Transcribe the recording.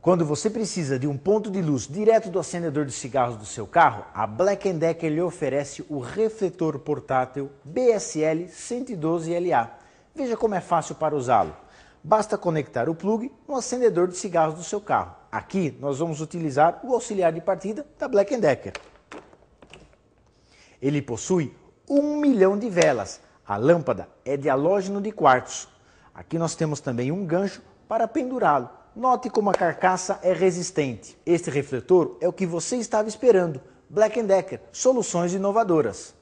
Quando você precisa de um ponto de luz direto do acendedor de cigarros do seu carro, a Black Decker lhe oferece o refletor portátil BSL 112LA. Veja como é fácil para usá-lo. Basta conectar o plug no acendedor de cigarros do seu carro. Aqui nós vamos utilizar o auxiliar de partida da Black Decker. Ele possui um milhão de velas. A lâmpada é de halógeno de quartzo Aqui nós temos também um gancho para pendurá-lo. Note como a carcaça é resistente. Este refletor é o que você estava esperando. Black Decker, soluções inovadoras.